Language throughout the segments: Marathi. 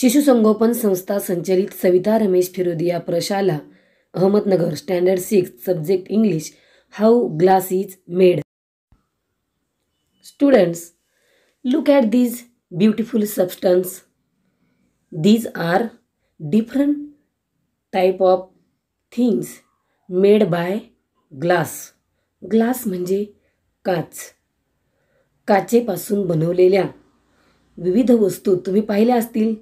शिशुसंगोपन संगोपन संस्था संचलित सविता रमेश फिरोदिया प्रशाला Ahmednagar standard six subject English how glass is made students look at these beautiful substance these are different type of things made by glass glass म्हणजे काच काचेपासून बनवलेल्या विविध वस्तू तुम्ही पाहिल्या असतील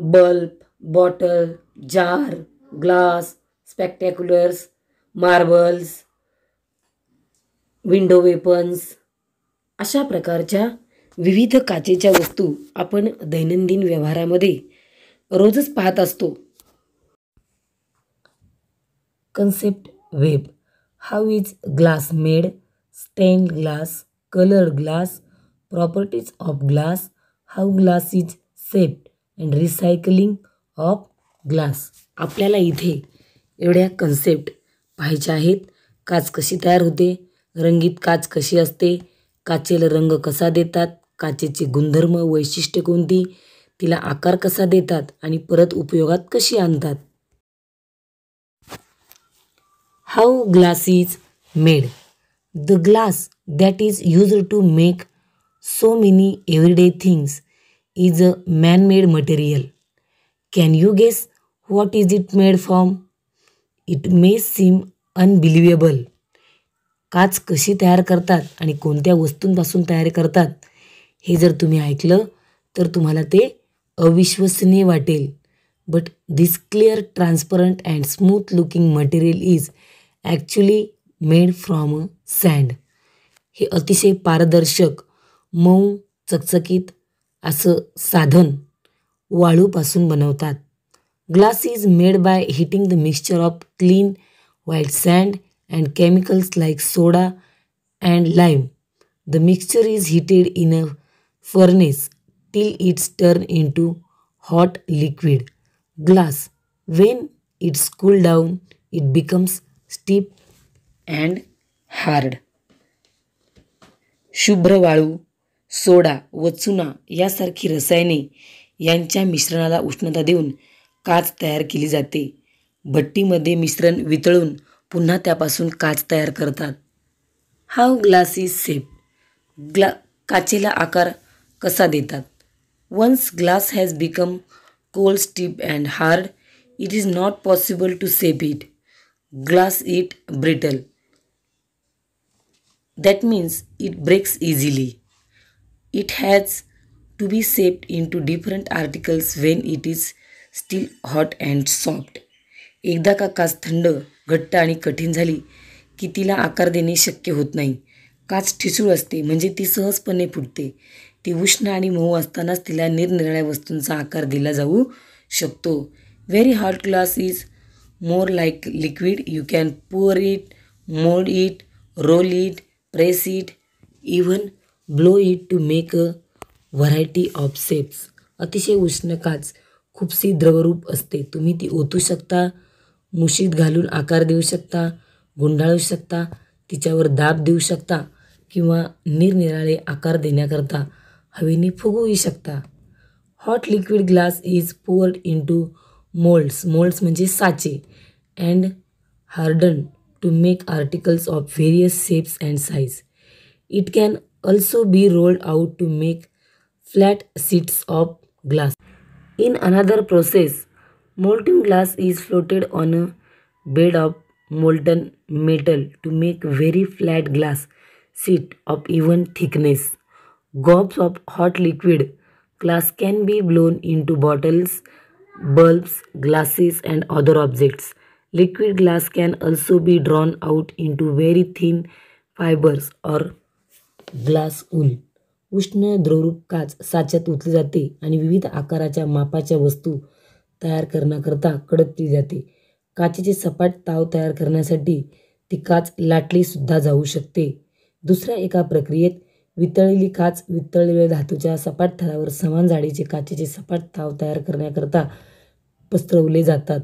bulb bottle jar glass spectaculars marbles window weapons अशा प्रकारच्या विविध काचेच्या वस्तू आपण दैनंदिन व्यवहारामध्ये रोजच पाहत असतो concept web how is glass made stain glass colour glass properties of glass how glass is shaped and recycling of glass आपल्याला इथे एवढ्या कन्सेप्ट पाहायच्या आहेत काच कशी तयार होते रंगीत काच कशी असते काचेला रंग कसा देतात काचेचे गुणधर्म वैशिष्ट्य कोणती तिला आकार कसा देतात आणि परत उपयोगात कशी आणतात how glass is made the glass that is use to make so many everyday things is a man made material. Can you guess what is it made from? It may seem unbelievable काच कशी तयार करतात आणि कोणत्या वस्तूंपासून तयार करतात हे जर तुम्ही ऐकलं तर तुम्हाला ते अविश्वसनीय वाटेल but this clear transparent and smooth looking material is actually made from a sand हे अतिशय पारदर्शक मऊ चकचकीत असं साधन वाळूपासून बनवतात glass is made by heating the mixture of clean white sand and chemicals like soda and lime the mixture is heated in a furnace till it's turn into hot liquid glass when it's cool down it becomes steep and hard शुभ्र वाळू सोडा व चुना यासारखी रसायने यांच्या मिश्रणाला उष्णता देऊन काच तयार केली जाते भट्टीमध्ये मिश्रण वितळून पुन्हा त्यापासून काच तयार करतात हाव ग्लास इज सेफ ग्ला काचेला आकार कसा देतात once glass has become cold stiff and hard it is not possible to shape it glass it brittle that means it breaks easily has to be be into different articles when it is still hot and soft एकदा का काच थंड घट्ट आणि कठीण झाली की तिला आकार देणे शक्य होत नाही काच ठिसूळ असते म्हणजे ती सहजपणे फुटते ती उष्ण आणि मऊ असतानाच तिला निरनिराळ्या वस्तूंचा आकार दिला जाऊ शकतो very hot glass is more like liquid you can pour it mould it roll it press it even blow it to make a variety of shapes अतिशय उष्ण काच खूपशी द्रवरूप असते तुम्ही ती ओतू शकता मुशीत घालून आकार देऊ शकता गुंडाळू शकता तिच्यावर दाब देऊ शकता किंवा निरनिराळे आकार देण्याकरता हवेने फुगवू शकता hot liquid glass is poured into moulds moulds म्हणजे साचे and harden to make articles of various shapes and size it can also be rolled out to make flat sheets of glass. In another process, molten glass is floated on a bed of molten metal to make very flat glass sheet of even thickness. Gobs of hot liquid glass can be blown into bottles, bulbs, glasses and other objects. Liquid glass can also be drawn out into very thin fibers or glass ऊन उष्ण द्रवरूप काच साच्यात उतले जाते आणि विविध आकाराच्या मापाच्या वस्तू तयार करण्याकरता कडकली जाते काचेचे सपाट ताव तयार करण्यासाठी ती काच लाटलीसुद्धा जाऊ शकते दुसऱ्या एका प्रक्रियेत वितळलेली काच वितळलेल्या धातूच्या सपाट थरावर समान जाडीचे काचेचे सपाट ताव तयार करण्याकरता पसरवले जातात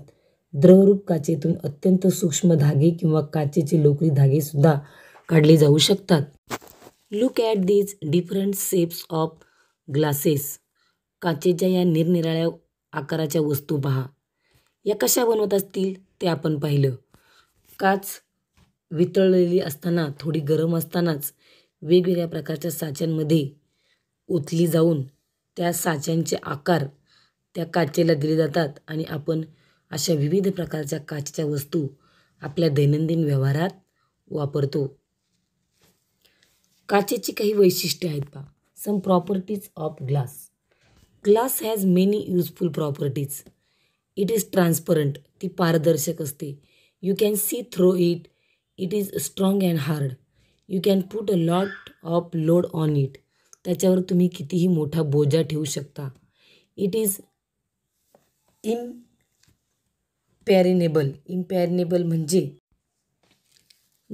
द्रवरूप काचेतून अत्यंत सूक्ष्म धागे किंवा काचेचे लोकरी धागेसुद्धा काढले जाऊ शकतात look at these different shapes of glasses काचेच्या या निरनिराळ्या आकाराच्या वस्तू पहा या कशा बनवत असतील ते आपण पाहिलं काच वितळलेली असताना थोडी गरम असतानाच वेगवेगळ्या प्रकारच्या साच्यांमध्ये ओतली जाऊन त्या साच्यांचे आकार त्या काचेला दिले जातात आणि आपण अशा विविध प्रकारच्या काचेच्या वस्तू आपल्या दैनंदिन व्यवहारात वापरतो काचेची काही वैशिष्ट्ये आहेत बा some properties of glass glass has many useful properties it is transparent ती पारदर्शक असते you can see through it it is strong and hard you can put a lot of load on it त्याच्यावर तुम्ही कितीही मोठा बोजा ठेवू शकता it is impermeable impermeable म्हणजे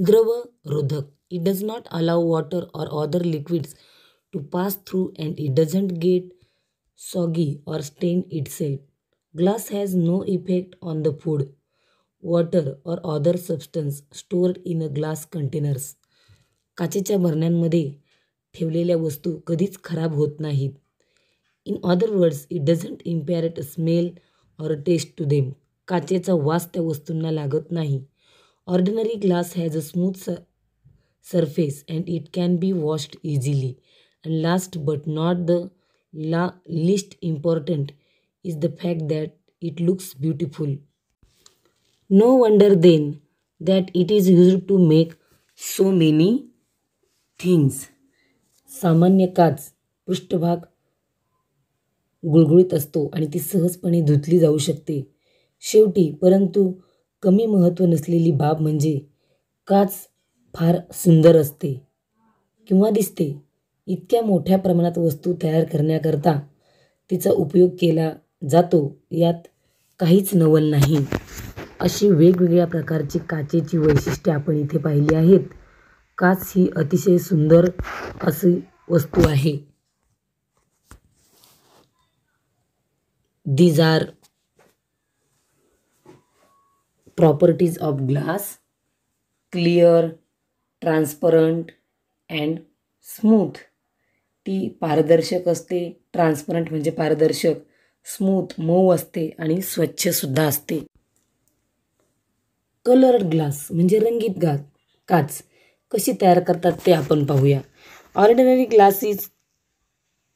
द्रवरोधक It does not allow water or other liquids to pass through and it doesn't get soggy or stain itself. Glass has no effect on the food, water or other substance stored in a glass containers. काचेच्या बरण्यांमध्ये ठेवलेल्या वस्तू कधीच खराब होत नाहीत in other words it doesn't impart a smell or a taste to them काचेचा वास त्या वस्तूंना लागत नाही ordinary glass has a smooth surface and it can be washed easily. And last but not the la- least important is the fact that it looks beautiful. No wonder then that it is used to make so many things. सामान्य काच पृष्ठभाग गुळगुळीत असतो आणि ती सहजपणे धुतली जाऊ शकते शेवटी परंतु कमी महत्त्व नसलेली बाब म्हणजे काच फार सुंदर असते किंवा दिसते इतक्या मोठ्या प्रमाणात वस्तू तयार करण्याकरता तिचा उपयोग केला जातो यात काहीच नवल नाही अशी वेगवेगळ्या प्रकारची काचेची वैशिष्ट्ये आपण इथे पाहिली आहेत काच ही अतिशय सुंदर अशी वस्तू आहे these are properties of glass clear transparent and smooth ती पारदर्शक असते ट्रान्सपरंट म्हणजे पारदर्शक स्मूथ मऊ असते आणि स्वच्छसुद्धा असते कलर्ड ग्लास म्हणजे रंगीत गा काच कशी तयार करतात ते आपण पाहूया ordinary glass is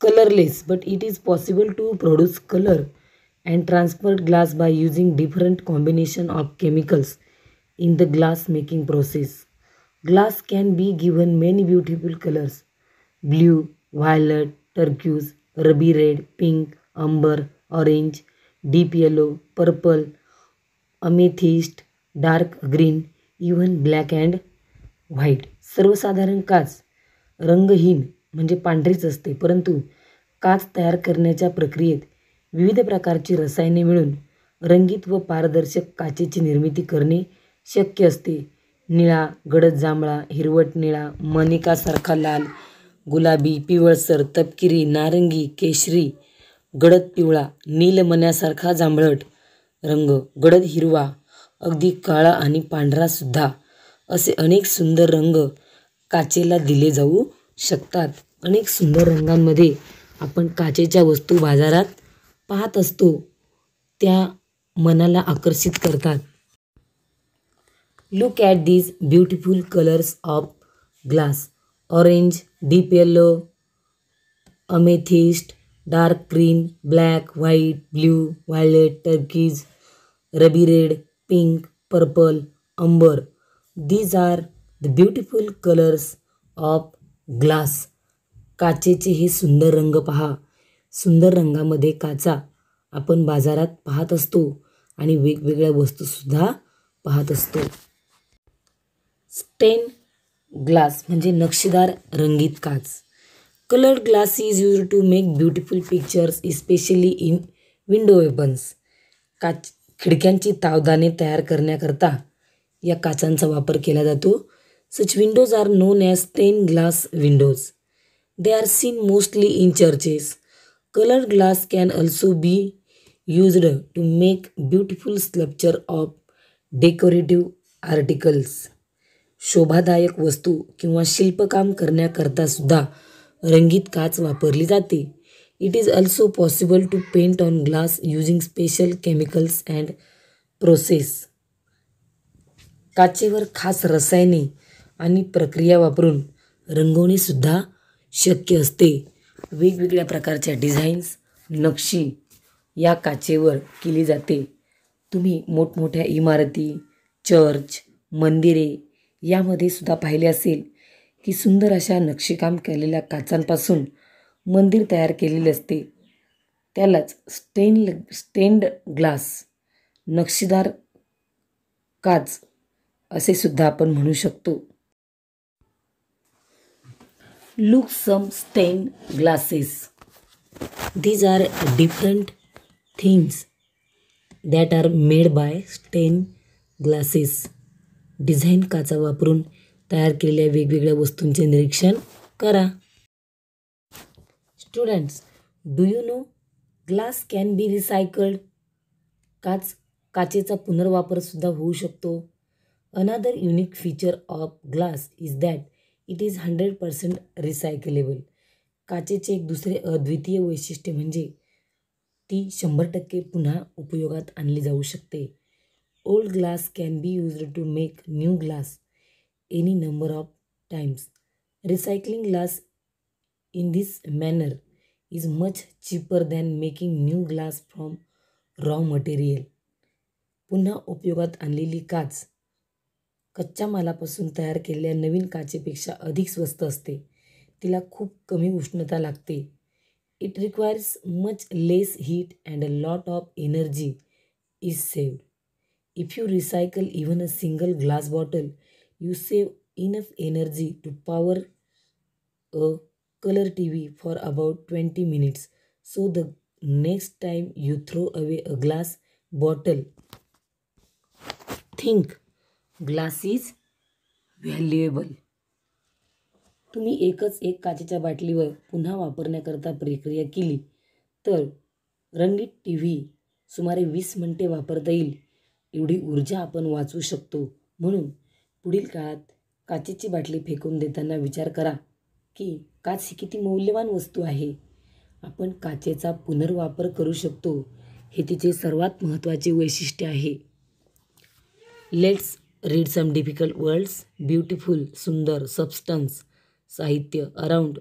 colourless but it is possible to produce colour and transparent glass by using different combination of chemicals in the glass making process glass can be given many beautiful colours blue violet turquoise ruby red pink amber orange deep yellow purple amethyst dark green even black and white सर्वसाधारण काच रंगहीन म्हणजे पांढरीच असते परंतु काच तयार करण्याच्या प्रक्रियेत विविध प्रकारची रसायने मिळून रंगीत व पारदर्शक काचेची निर्मिती करणे शक्य असते निळा गडद जांभळा हिरवट निळा मनिकासारखा लाल गुलाबी पिवळसर तपकिरी नारंगी केशरी गडद पिवळा नीलमण्यासारखा जांभळट रंग गडद हिरवा अगदी काळा आणि पांढरासुद्धा असे अनेक सुंदर रंग काचेला दिले जाऊ शकतात अनेक सुंदर रंगांमध्ये आपण काचेच्या वस्तू बाजारात पाहत असतो त्या मनाला आकर्षित करतात Look at these beautiful colors of glass. Orange, deep yellow, amethyst, dark green, black, white, blue, violet, turquoise, ruby red, pink, purple, umber. These are the beautiful colors of glass काचेचे हे सुंदर रंग पहा सुंदर रंगामध्ये काचा आपण बाजारात पाहत असतो आणि वेगवेगळ्या वस्तूसुद्धा पाहत असतो स्टेन ग्लास म्हणजे नक्षीदार रंगीत काच coloured glass is use to make beautiful pictures especially in window panes काच खिडक्यांची तावदाने तयार करण्याकरता या काचांचा वापर केला जातो such windows are known as stain glass windows they are seen mostly in churches coloured glass can also be used to make beautiful sculpture of decorative articles शोभादायक वस्तू किंवा शिल्पकाम करण्याकरता सुद्धा रंगीत काच वापरली जाते it is also possible to paint on glass using special chemicals and process काचेवर खास रसायने आणि प्रक्रिया वापरून रंगवणेसुद्धा शक्य असते वेगवेगळ्या प्रकारच्या डिझाईन्स नक्षी या काचेवर केली जाते तुम्ही मोठमोठ्या इमारती चर्च मंदिरे यामध्ये सुद्धा पाहिले असेल की सुंदर अशा नक्षीकाम केलेल्या काचांपासून मंदिर तयार केलेले असते त्यालाच स्टेन स्टेंड ग्लास नक्षीदार काच असे सुद्धा आपण म्हणू शकतो look some stain glasses these are different things that are made by stain glasses design काचा वापरून तयार केलेल्या वेगवेगळ्या वस्तूंचे निरीक्षण करा students do you know glass can be recycled काच काचेचा पुनर्वापरसुद्धा होऊ शकतो another unique feature of glass is that it is hundred percent recyclable काचेचे एक दुसरे अद्वितीय वैशिष्ट्य म्हणजे ती शंभर टक्के पुन्हा उपयोगात आणली जाऊ शकते Old glass can be used to make new glass any number of times. Recycling glass in this manner is much cheaper than making new glass from raw material. पुन्हा उपयोगात आणलेली काच कच्च्या tayar तयार navin kaache peksha अधिक स्वस्त असते तिला khup कमी उष्णता लागते It requires much less heat and a lot of energy is saved. If you recycle even a single glass bottle, you save enough energy to power a color TV for about 20 minutes. So the next time you throw away a glass bottle, think glass is valuable. तुम्ही एकच एक काचेच्या बाटलीवर पुन्हा वापरण्याकरता प्रक्रिया केली तर रंगीत टी व्ही सुमारे वीस मिनटे वापरता येईल एवढी ऊर्जा आपण वाचवू शकतो म्हणून पुढील काळात काचेची बाटली फेकून देताना विचार करा की काच ही किती मौल्यवान वस्तू आहे आपण काचेचा पुनर्वापर करू शकतो हे तिचे सर्वात महत्त्वाचे वैशिष्ट्य आहे let's read some difficult words beautiful सुंदर सबस्टन्स साहित्य अराउंड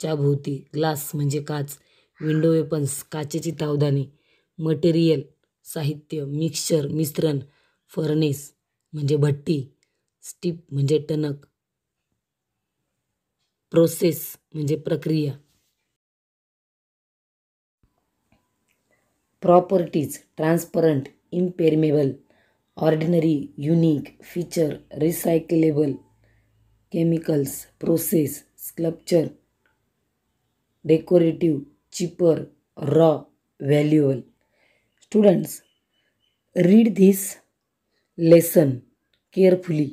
च्या भोवती ग्लास म्हणजे काच विंडो वेपन्स काचेची तावदाने मटेरियल साहित्य मिक्सचर मिश्रण फर्नेस मजे भट्टी स्टीप मजे टनक प्रोसेस मजे प्रक्रिया properties transparent impermeable ordinary unique feature recyclable chemicals process sculpture decorative cheaper raw व्हॅल्युअल students read this lesson carefully